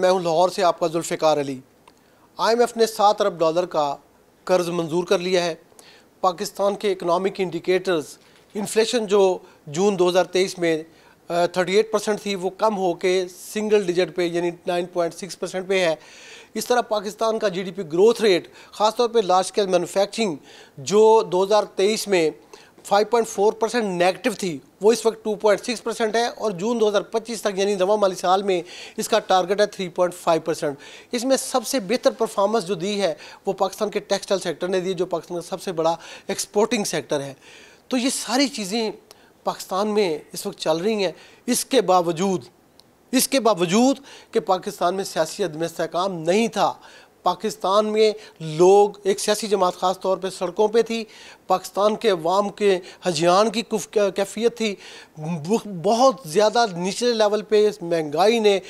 मैं हूं लाहौर से आपका जुल्फ़िकार अली आईएमएफ ने सात अरब डॉलर का कर्ज़ मंजूर कर लिया है पाकिस्तान के इकनॉमिक इंडिकेटर्स इन्फ्लेशन जो जून 2023 में 38 परसेंट थी वो कम हो के सिंगल डिजिट पे यानी 9.6 परसेंट पे है इस तरह पाकिस्तान का जीडीपी ग्रोथ रेट ख़ासतौर पे लार्ज स्केल मैनुफैक्चरिंग जो 2023 में 5.4 परसेंट नेगेटिव थी वो इस वक्त 2.6 परसेंट है और जून 2025 तक यानी दवा माली साल में इसका टारगेट है 3.5 परसेंट इसमें सबसे बेहतर परफॉर्मेंस जो दी है वो पाकिस्तान के टेक्सटाइल सेक्टर ने दी जो पाकिस्तान का सबसे बड़ा एक्सपोर्टिंग सेक्टर है तो ये सारी चीज़ें पाकिस्तान में इस वक्त चल रही हैं इसके बावजूद इसके बावजूद कि पाकिस्तान में सियासी अदम इसकाम नहीं था पाकिस्तान में लोग एक सियासी जमात ख़ास तौर पर सड़कों पर थी पाकिस्तान के अवाम के हजियान की कैफियत थी बहुत ज़्यादा निचले लेवल पे इस महंगाई ने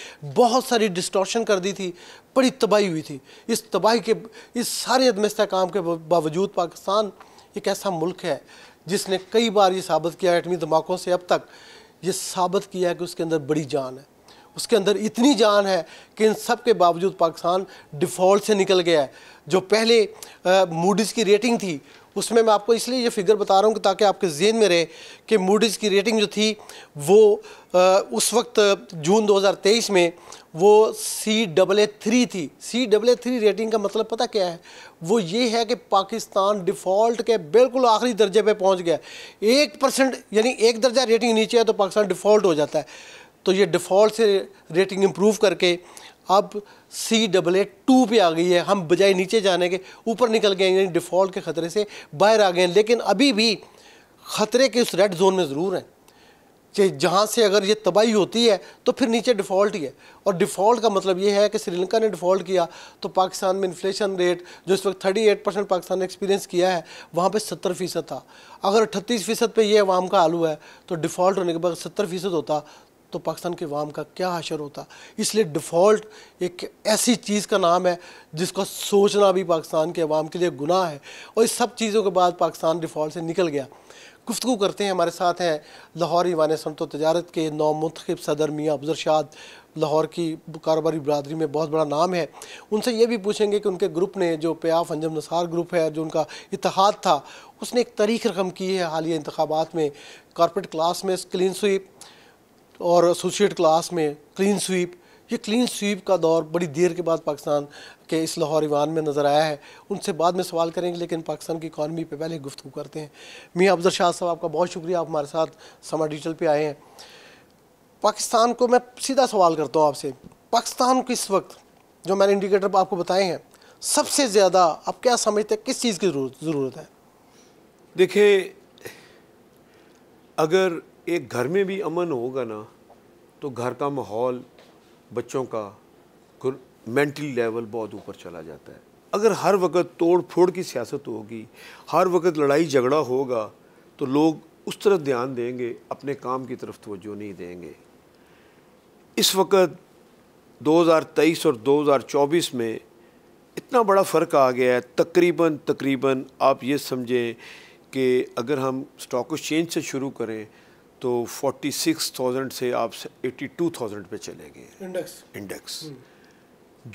बहुत सारी डिस्ट्रॉशन कर दी थी बड़ी तबाही हुई थी इस तबाही के इस सारे अदम काम के बावजूद पाकिस्तान एक ऐसा मुल्क है जिसने कई बार ये साबित किया एटमी धमाकों से अब तक ये साबित किया है कि उसके अंदर बड़ी जान है उसके अंदर इतनी जान है कि इन सब के बावजूद पाकिस्तान डिफ़ॉल्ट से निकल गया है जो पहले मूडीज़ की रेटिंग थी उसमें मैं आपको इसलिए ये फिगर बता रहा हूँ कि ताकि आपके जेन में रहे कि मूडीज़ की रेटिंग जो थी वो आ, उस वक्त जून 2023 में वो सी डबल ए थ्री थी C double A three rating का मतलब पता क्या है वो ये है कि पाकिस्तान डिफ़ॉल्ट के बिल्कुल आखिरी दर्जे पे पहुंच गया एक परसेंट यानी एक दर्जा रेटिंग नीचे है तो पाकिस्तान डिफ़ॉल्ट हो जाता है तो ये डिफ़ॉल्ट से रेटिंग इम्प्रूव करके अब सी डबल ए टू पर आ गई है हम बजाय नीचे जाने के ऊपर निकल गए यानी डिफ़ॉल्ट के ख़तरे से बाहर आ गए हैं लेकिन अभी भी ख़तरे के उस रेड जोन में ज़रूर हैं कि जहाँ से अगर ये तबाही होती है तो फिर नीचे डिफ़ॉल्ट ही है और डिफ़ॉल्ट का मतलब ये है कि श्रीलंका ने डिफ़ॉल्ट किया तो पाकिस्तान में इन्फ्लेशन रेट जो इस वक्त 38 परसेंट पाकिस्तान ने एक्सपीरियंस किया है वहाँ पे 70 फ़ीसद था अगर अठतीस फ़ीसद पर यह अवाम का आलू है तो डिफ़ॉल्ट होने के बाद सत्तर फ़ीसद होता तो पाकिस्तान के वाम का क्या अशर होता इसलिए डिफ़ॉल्ट एक ऐसी चीज़ का नाम है जिसको सोचना भी पाकिस्तान के अवाम के लिए गुनाह है और इस सब चीज़ों के बाद पाकिस्तान डिफ़ॉल्ट से निकल गया गुफ्तु करते हैं हमारे साथ हैं लाहौर ईवान सनत तजारत के नौ मंतखब सदर मियाँ अफजर शाद लाहौर की कारोबारी बरदरी में बहुत बड़ा नाम है उनसे ये भी पूछेंगे कि उनके ग्रुप ने जो प्याफ अंजम नसार ग्रुप है जो उनका इतिहाद था उसने एक तारीख रकम की है हालिया इंतबात में कॉरपोरेट क्लास में क्लिन स्वीप और एसोसिएट क्लास में क्लीन स्वीप ये क्लीन स्वीप का दौर बड़ी देर के बाद पाकिस्तान के इस लाहौर ईवान में नज़र आया है उनसे बाद में सवाल करेंगे लेकिन पाकिस्तान की इकानमी पे पहले गुफ्तु करते हैं मियाँ अफजर शाह साहब आपका बहुत शुक्रिया आप हमारे साथ समा डिजिटल पे आए हैं पाकिस्तान को मैं सीधा सवाल करता हूँ आपसे पाकिस्तान को इस वक्त जो मैंने इंडिकेटर आपको बताए हैं सबसे ज़्यादा आप क्या समझते हैं किस चीज़ की ज़रूरत है देखिए अगर एक घर में भी अमन होगा ना तो घर का माहौल बच्चों का मेंटल लेवल बहुत ऊपर चला जाता है अगर हर वक्त तोड़ फोड़ की सियासत होगी हर वक्त लड़ाई झगड़ा होगा तो लोग उस तरफ ध्यान देंगे अपने काम की तरफ तोज्जो नहीं देंगे इस वक्त 2023 और 2024 में इतना बड़ा फ़र्क आ गया है तकरीबन तकरीबन आप ये समझें कि अगर हम स्टॉक एक्सचेंज से शुरू करें तो 46,000 से आप 82,000 पे चले गए इंडेक्स इंडेक्स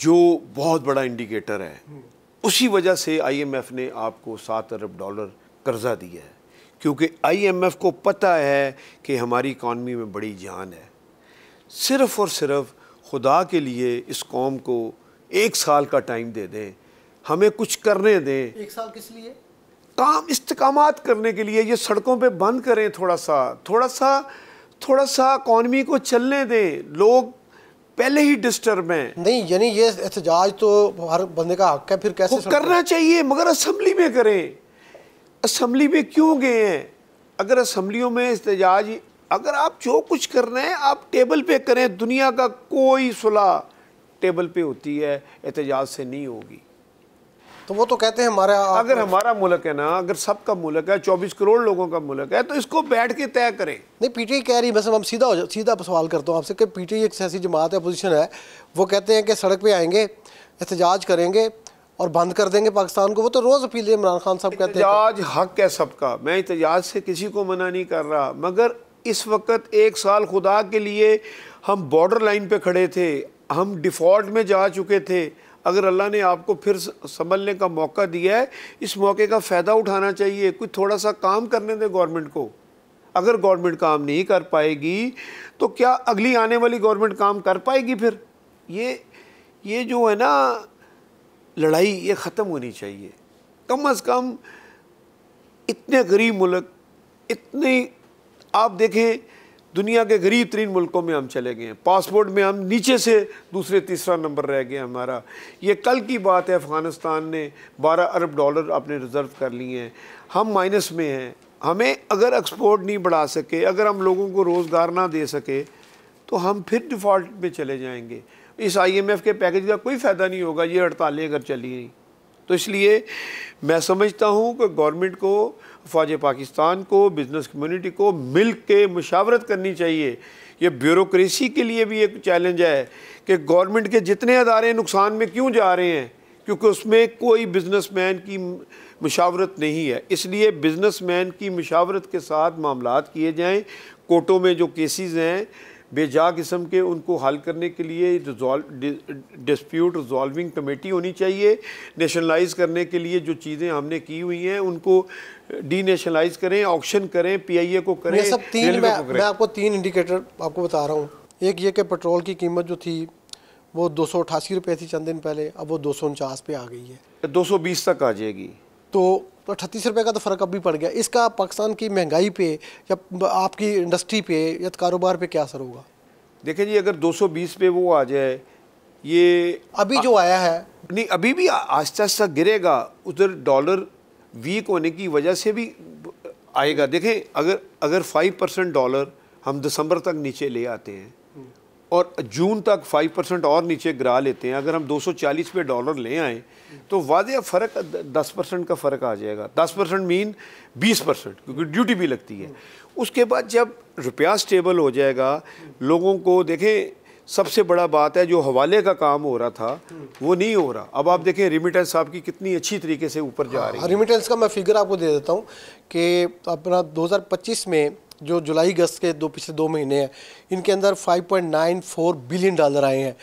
जो बहुत बड़ा इंडिकेटर है हम्म। उसी वजह से आईएमएफ ने आपको सात अरब डॉलर कर्जा दिया है क्योंकि आईएमएफ को पता है कि हमारी इकानमी में बड़ी जान है सिर्फ और सिर्फ खुदा के लिए इस कौम को एक साल का टाइम दे दें हमें कुछ करने दें एक साल किस लिए काम इस्तकाम करने के लिए ये सड़कों पे बंद करें थोड़ा सा थोड़ा सा थोड़ा सा इकॉनमी को चलने दें लोग पहले ही डिस्टर्ब हैं नहीं यानी ये एहतजाज तो हर बंदे का हक है फिर कैसे करना चाहिए मगर असम्बली में करें असम्बली में क्यों गए हैं अगर असम्बलियों में एहतजाज अगर आप जो कुछ कर रहे हैं आप टेबल पे करें दुनिया का कोई सुलह टेबल पे होती है एहतजाज से नहीं होगी तो वो तो कहते हैं हमारा अगर हमारा मुल्क है ना अगर सबका मुल्क है चौबीस करोड़ लोगों का मुल्क है तो इसको बैठ के तय करें नहीं पीटीआई कह रही मतलब हम सीधा सीधा सवाल करता हूँ आपसे कि पीटीआई एक सियासी जमात है अपोजिशन है वो कहते हैं कि सड़क पर आएंगे एहतजाज करेंगे और बंद कर देंगे पाकिस्तान को वो तो रोज़ अपील इमरान खान साहब कहते हैं हक है सबका मैं एहतजाज से किसी को मना नहीं कर रहा मगर इस वक्त एक साल खुदा के लिए हम बॉर्डर लाइन पे खड़े थे हम डिफ़ॉल्ट में जा चुके थे अगर अल्लाह ने आपको फिर संभलने का मौका दिया है इस मौके का फ़ायदा उठाना चाहिए कुछ थोड़ा सा काम करने दें गवर्नमेंट को अगर गवर्नमेंट काम नहीं कर पाएगी तो क्या अगली आने वाली गवर्नमेंट काम कर पाएगी फिर ये ये जो है ना लड़ाई ये ख़त्म होनी चाहिए कम अज़ कम इतने गरीब मुल्क इतनी आप देखें दुनिया के गरीब तरीन मुल्कों में हम चले गए हैं पासपोर्ट में हम नीचे से दूसरे तीसरा नंबर रह गए हमारा ये कल की बात है अफ़गानिस्तान ने 12 अरब डॉलर अपने रिज़र्व कर लिए हैं हम माइनस में हैं हमें अगर एक्सपोर्ट नहीं बढ़ा सके अगर हम लोगों को रोज़गार ना दे सके तो हम फिर डिफ़ॉल्ट में चले जाएँगे इस आई के पैकेज का कोई फ़ायदा नहीं होगा ये हड़तालें अगर चली तो इसलिए मैं समझता हूँ कि गवर्नमेंट को फ़ौज पाकिस्तान को बिज़नेस कम्युनिटी को मिल के मशावरत करनी चाहिए यह ब्यूरोसी के लिए भी एक चैलेंज है कि गवर्नमेंट के जितने अदारे नुकसान में क्यों जा रहे हैं क्योंकि उसमें कोई बिजनेसमैन की मशावरत नहीं है इसलिए बिजनेसमैन की मशावरत के साथ मामला किए जाएँ कोर्टों में जो केसेस हैं बेजा किस्म के उनको हल करने के लिए डिस्प्यूट रिजॉल्विंग कमेटी होनी चाहिए नेशनलाइज करने के लिए जो चीज़ें हमने की हुई हैं उनको डी नेशनलाइज करें ऑक्शन करें पी आई ए को करें सब तीन मैं, करें। मैं आपको तीन इंडिकेटर आपको बता रहा हूँ एक ये कि पेट्रोल की कीमत जो थी वो दो सौ अठासी रुपये थी चंद दिन पहले अब वो दो सौ उनचास पे आ गई है दो सौ बीस तक आ जाएगी तो अट्ठतीस तो रुपये का तो फ़र्क अभी पड़ गया इसका पाकिस्तान की महंगाई पे या आपकी इंडस्ट्री पे या कारोबार पे क्या असर होगा देखिए जी अगर 220 पे वो आ जाए ये अभी जो आया है नहीं अभी भी आस्ता आस्ता गिरेगा उधर डॉलर वीक होने की वजह से भी आएगा देखें अगर अगर फाइव परसेंट डॉलर हम दिसंबर तक नीचे ले आते हैं और जून तक 5 परसेंट और नीचे गिरा लेते हैं अगर हम 240 पे डॉलर ले आएँ तो वाजह फ़र्क 10 परसेंट का फ़र्क आ जाएगा 10 परसेंट मीन 20 परसेंट क्योंकि ड्यूटी भी लगती है उसके बाद जब रुपया स्टेबल हो जाएगा लोगों को देखें सबसे बड़ा बात है जो हवाले का काम हो रहा था वो नहीं हो रहा अब आप देखें रिमिटेंस आपकी कितनी अच्छी तरीके से ऊपर जा हाँ, रही है रिमिटेंस का मैं फिगर आपको दे देता हूँ कि अपना दो में जो जुलाई अगस्त के दो पिछले दो महीने हैं इनके अंदर 5.94 बिलियन डॉलर आए हैं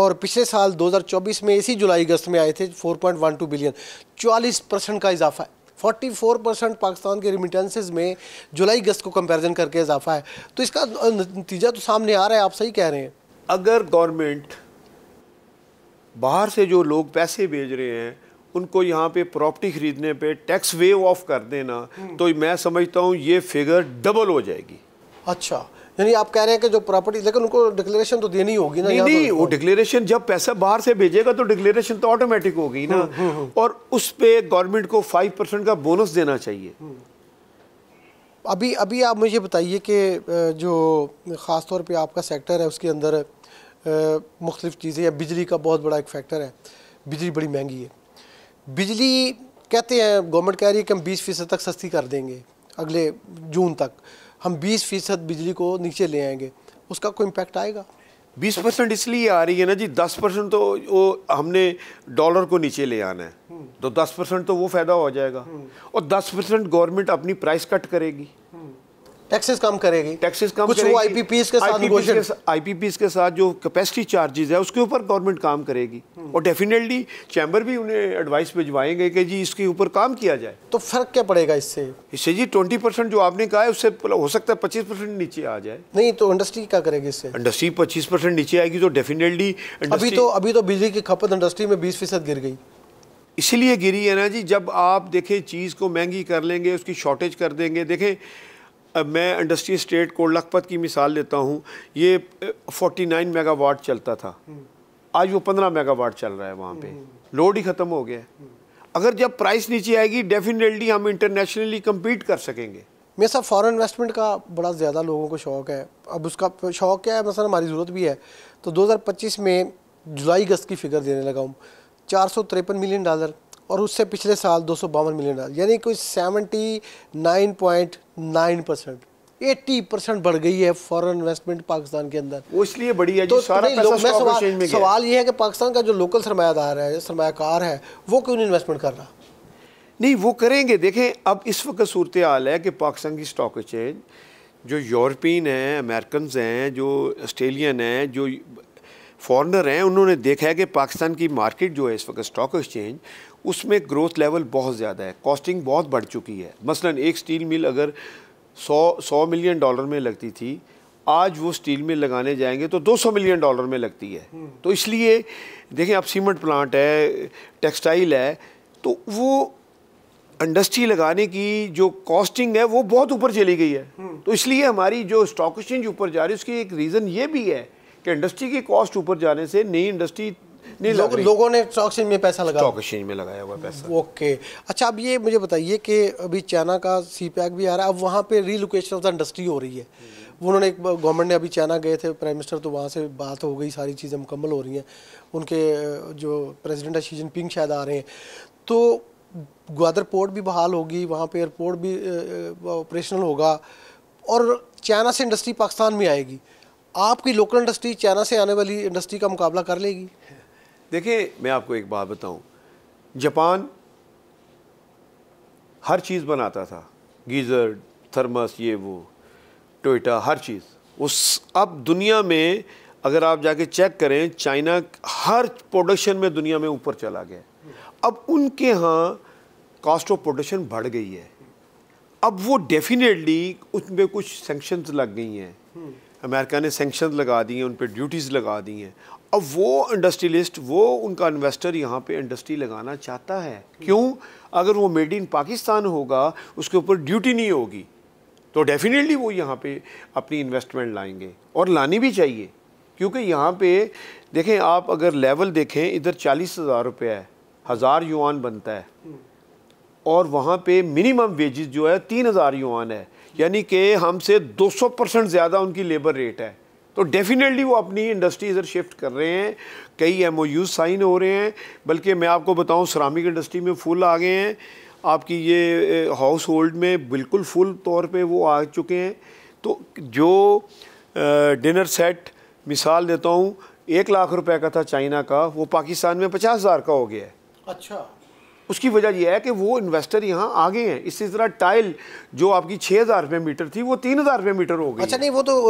और पिछले साल 2024 में इसी जुलाई अगस्त में आए थे 4.12 बिलियन 40 परसेंट का इजाफा है 44 परसेंट पाकिस्तान के रिमिटेंसेज में जुलाई अगस्त को कंपैरिजन करके इजाफा है तो इसका नतीजा तो सामने आ रहा है आप सही कह रहे हैं अगर गवर्नमेंट बाहर से जो लोग पैसे भेज रहे हैं उनको यहाँ पे प्रॉपर्टी खरीदने पे टैक्स वेव ऑफ कर देना तो मैं समझता हूँ ये फिगर डबल हो जाएगी अच्छा यानी आप कह रहे हैं कि जो प्रॉपर्टी लेकिन उनको डिक्लेरेशन तो देनी होगी ना नहीं, तो नहीं वो डिक्लेरेशन जब पैसा बाहर से भेजेगा तो डिक्लेरेशन तो ऑटोमेटिक होगी ना हुँ, हम्म, हुँ, हम्म, हम्म। और उस पर गवर्नमेंट को फाइव परसेंट का बोनस देना चाहिए अभी अभी आप मुझे बताइए कि जो ख़ास तौर पर आपका सेक्टर है उसके अंदर मुख्तलिफ चीज़ें या बिजली का बहुत बड़ा एक फैक्टर है बिजली बड़ी महंगी है बिजली कहते हैं गवर्नमेंट कह रही है कि हम बीस फ़ीसद तक सस्ती कर देंगे अगले जून तक हम बीस फ़ीसद बिजली को नीचे ले आएंगे उसका कोई इम्पेक्ट आएगा बीस परसेंट इसलिए आ रही है ना जी दस परसेंट तो वो हमने डॉलर को नीचे ले आना है हम्म। तो दस परसेंट तो वो फ़ायदा हो जाएगा हम्म। और दस परसेंट गवर्नमेंट अपनी प्राइस कट करेगी टैक्सेस कम करेगी टैक्सेस कम कुछ वो आईपीपीस के साथ आईपीपीस के, के साथ जो कैपेसिटी चार्जेस है उसके ऊपर गवर्नमेंट काम करेगी हम्म। और डेफिनेटली चैम्बर भी उन्हें एडवाइस भिजवाएंगे कि जी इसके ऊपर काम किया जाए तो फर्क क्या पड़ेगा इससे इससे जी ट्वेंटी परसेंट जो आपने कहा है उससे मतलब हो सकता है पच्चीस परसेंट नीचे आ जाए नहीं तो इंडस्ट्री क्या करेगी इससे इंडस्ट्री पच्चीस परसेंट नीचे आएगी तो डेफिनेटली अभी तो अभी तो बिजली की खपत इंडस्ट्री में बीस फीसद गिर गई इसलिए गिरी है ना जी जब आप देखें चीज़ को महंगी कर लेंगे उसकी शॉर्टेज कर देंगे देखें मैं इंडस्ट्री स्टेट को लखपत की मिसाल लेता हूँ ये 49 मेगावाट चलता था आज वो 15 मेगावाट चल रहा है वहाँ पे लोड ही ख़त्म हो गया है अगर जब प्राइस नीचे आएगी डेफिनेटली हम इंटरनेशनली कम्पीट कर सकेंगे मेरे साहब फॉरेन इन्वेस्टमेंट का बड़ा ज़्यादा लोगों को शौक़ है अब उसका शौक़ क्या है मसला हमारी ज़रूरत भी है तो 2025 में जुलाई अगस्त की फ़िगर देने लगा हूँ चार मिलियन डॉलर और उससे पिछले साल दो मिलियन डॉलर यानी कोई seventy nine point nine percent eighty percent बढ़ गई है फॉरेन इन्वेस्टमेंट पाकिस्तान के अंदर वो इसलिए बड़ी है तो सारा पैसा सवाल, में गया। सवाल ये है कि पाकिस्तान का जो लोकल सरमायादार है सरमाकार है वो क्यों नहीं इन्वेस्टमेंट कर रहा नहीं वो करेंगे देखें अब इस वक्त सूरत हाल है कि पाकिस्तान की स्टॉक एक्सचेंज जो यूरोपियन हैं अमेरिकन हैं जो ऑस्ट्रेलियन हैं जो फॉरनर हैं उन्होंने देखा है कि पाकिस्तान की मार्केट जो है इस वक्त स्टॉक एक्सचेंज उसमें ग्रोथ लेवल बहुत ज़्यादा है कॉस्टिंग बहुत बढ़ चुकी है मसलन एक स्टील मिल अगर सौ सौ मिलियन डॉलर में लगती थी आज वो स्टील मिल लगाने जाएंगे तो 200 मिलियन डॉलर में लगती है हम्म। तो इसलिए देखें आप सीमेंट प्लांट है टेक्सटाइल है तो वो इंडस्ट्री लगाने की जो कॉस्टिंग है वो बहुत ऊपर चली गई है हम्म। तो इसलिए हमारी जो स्टॉक एक्सचेंज ऊपर जा रही है उसकी एक रीज़न ये भी है कि इंडस्ट्री की कॉस्ट ऊपर जाने से नई इंडस्ट्री नहीं लोग, लोगों ने स्टॉक एक्सचेंज में पैसा लगाया स्टॉक एक्सचेंज में लगाया हुआ पैसा ओके अच्छा अब ये मुझे बताइए कि अभी चाइना का सी भी आ रहा है अब वहाँ पे रीलोकेशन ऑफ द इंडस्ट्री हो रही है उन्होंने एक गवर्नमेंट ने अभी चाइना गए थे प्राइम मिनिस्टर तो वहाँ से बात हो गई सारी चीज़ें मुकम्मल हो रही हैं उनके जो प्रेसिडेंट है शी जिनपिंग शायद आ रहे हैं तो ग्वादर पोर्ट भी बहाल होगी वहाँ पे एयरपोर्ट भी ऑपरेशनल होगा और चाइना से इंडस्ट्री पाकिस्तान में आएगी आपकी लोकल इंडस्ट्री चाइना से आने वाली इंडस्ट्री का मुकाबला कर लेगी देखिए मैं आपको एक बात बताऊं जापान हर चीज़ बनाता था गीज़र थर्मस ये वो टोयटा हर चीज़ उस अब दुनिया में अगर आप जाके चेक करें चाइना हर प्रोडक्शन में दुनिया में ऊपर चला गया अब उनके यहाँ कॉस्ट ऑफ प्रोडक्शन बढ़ गई है अब वो डेफिनेटली उसमें कुछ सेंक्शंस लग गई हैं अमेरिका ने सेंक्शन लगा दी हैं उन पर ड्यूटीज़ लगा दी हैं अब वो इंडस्ट्रियलिस्ट वो उनका इन्वेस्टर यहाँ पे इंडस्ट्री लगाना चाहता है क्यों अगर वो मेड इन पाकिस्तान होगा उसके ऊपर ड्यूटी नहीं होगी तो डेफिनेटली वो यहाँ पे अपनी इन्वेस्टमेंट लाएंगे और लानी भी चाहिए क्योंकि यहाँ पे देखें आप अगर लेवल देखें इधर चालीस हज़ार रुपये है हज़ार युवान बनता है और वहाँ पर मिनिमम वेजेस जो है तीन हज़ार है यानी कि हमसे 200 परसेंट ज़्यादा उनकी लेबर रेट है तो डेफिनेटली वो अपनी इंडस्ट्री इधर शिफ्ट कर रहे हैं कई एम साइन हो रहे हैं बल्कि मैं आपको बताऊँ सरामिक इंडस्ट्री में फुल आ गए हैं आपकी ये हाउस होल्ड में बिल्कुल फुल तौर पर वो आ चुके हैं तो जो डिनर सेट मिसाल देता हूँ एक लाख रुपए का था चाइना का वो पाकिस्तान में पचास हज़ार का हो गया है अच्छा उसकी वजह यह है कि वो इन्वेस्टर यहाँ आ गए हैं इसी तरह टाइल जो आपकी छह हज़ार रुपये मीटर थी वो तीन हज़ार रुपये मीटर हो गई अच्छा नहीं वो तो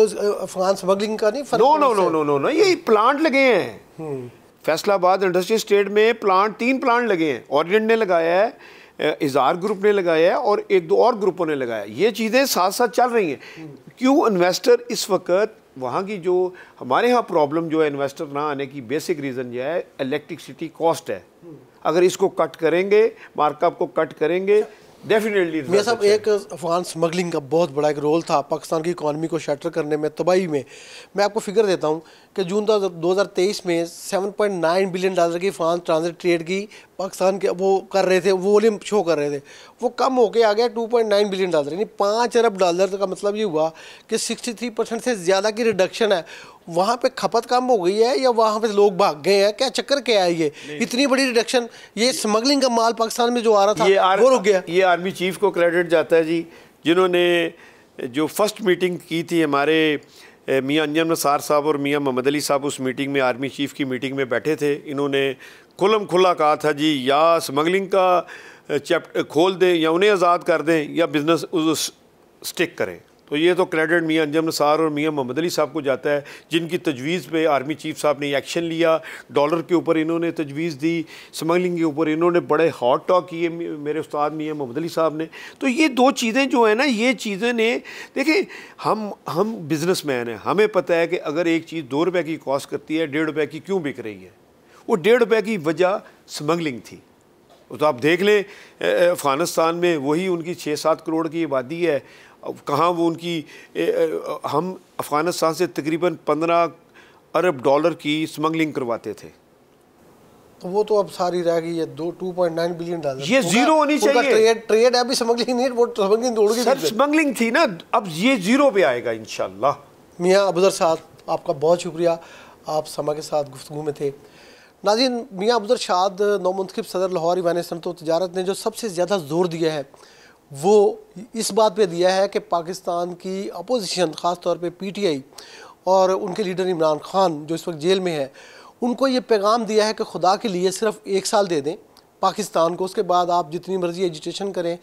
अफगान स्मगलिंग का नहीं no no no no no no ये प्लांट लगे हैं हम्म। फैसलाबाद इंडस्ट्रियल स्टेट में प्लांट तीन प्लांट लगे हैं ऑर्डिनेंट ने लगाया है इजहार ग्रुप ने लगाया है और एक दो और ग्रुपों ने लगाया ये चीज़ें साथ साथ चल रही हैं क्यों इन्वेस्टर इस वक्त वहाँ की जो हमारे यहाँ प्रॉब्लम जो है इन्वेस्टर ना आने की बेसिक रीज़न जो है इलेक्ट्रिसिटी कॉस्ट है हम्म। अगर इसको कट करेंगे मार्कअप को कट करेंगे डेफिनेटली ये सब एक अफगान स्मगलिंग का बहुत बड़ा एक रोल था पाकिस्तान की इकानमी को शटर करने में तबाही में मैं आपको फिगर देता हूँ कि जून दो हज़ार तेईस में seven point nine billion dollar की फान ट्रांजिट ट्रेड की पाकिस्तान के वो कर रहे थे वो वॉल्यूम शो कर रहे थे वो कम होकर आ गया two point nine billion dollar यानी पाँच अरब डॉलर का मतलब ये हुआ कि सिक्सटी थ्री परसेंट से ज़्यादा की रिडक्शन है वहाँ पे खपत कम हो गई है या वहाँ पे लोग भाग गए हैं क्या चक्कर क्या है ये इतनी बड़ी रिडक्शन ये स्मगलिंग का माल पाकिस्तान में जो आ रहा था ये आर, वो रुक गया ये आर्मी चीफ को क्रेडिट जाता है जी जिन्होंने जो फर्स्ट मीटिंग की थी हमारे मियाँ अंजम नसार साहब और मियाँ मोहम्मद अली साहब उस मीटिंग में आर्मी चीफ की मीटिंग में बैठे थे इन्होंने खुलम खुला कहा था जी या स्मगलिंग का चैप्ट खोल दें या उन्हें आज़ाद कर दें या बिज़नेस उस स्टिक करें तो ये तो क्रेडिट मियाँ अंजम नसार और मियाँ मोहम्मद अली साहब को जाता है जिनकी तजवीज़ पे आर्मी चीफ साहब ने एक्शन लिया डॉलर के ऊपर इन्होंने तजवीज़ दी स्मगलिंग के ऊपर इन्होंने बड़े हॉट टॉक किए मेरे उस्ताद मियाँ मोहम्मद अली साहब ने तो ये दो चीज़ें जो है ना ये चीज़ें ने देखें हम हम बिज़नेस मैन हैं हमें पता है कि अगर एक चीज़ दो रुपये की कॉस्ट करती है डेढ़ रुपये की क्यों बिक रही है वो डेढ़ रुपये की वजह स्मगलिंग थी तो आप देख लें अफ़गानिस्तान में वही उनकी छः सात करोड़ की आबादी है कहाँ वो उनकी ए, ए, हम अफ़गानिस्तान से तकरीबन पंद्रह अरब डॉलर की स्मगलिंग करवाते थे तो वो तो अब सारी रह गई है दो two point nine billion dollar ये जीरो होनी चाहिए ट्रेड ट्रेड अभी स्मगलिंग नहीं वो स्मगलिंग दौड़ गई स्मगलिंग थी ना अब ये जीरो पे आएगा इन इनशाला मियाँ अबर साहब आपका बहुत शुक्रिया आप समा के साथ गुफ्तु में थे नाजिन मियाँ अबर शाद नौमनतब सदर लाहौर इवान तो तजारत ने जो सबसे ज़्यादा जोर दिया है वो इस बात पे दिया है कि पाकिस्तान की अपोजिशन ख़ास तौर पे पीटीआई और उनके लीडर इमरान खान जो इस वक्त जेल में है उनको ये पैगाम दिया है कि खुदा के लिए सिर्फ एक साल दे दें पाकिस्तान को उसके बाद आप जितनी मर्ज़ी एजुटेशन करें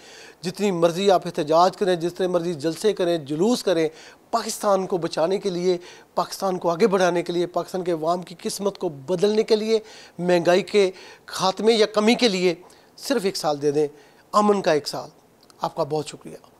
जितनी मर्ज़ी आप एहतजाज करें जितने मर्ज़ी जलसे करें जुलूस करें पाकिस्तान को बचाने के लिए पाकिस्तान को आगे बढ़ाने के लिए पाकिस्तान के अवाम की किस्मत को बदलने के लिए महंगाई के खात्मे या कमी के लिए सिर्फ़ एक साल दे दें अमन का एक साल आपका बहुत शुक्रिया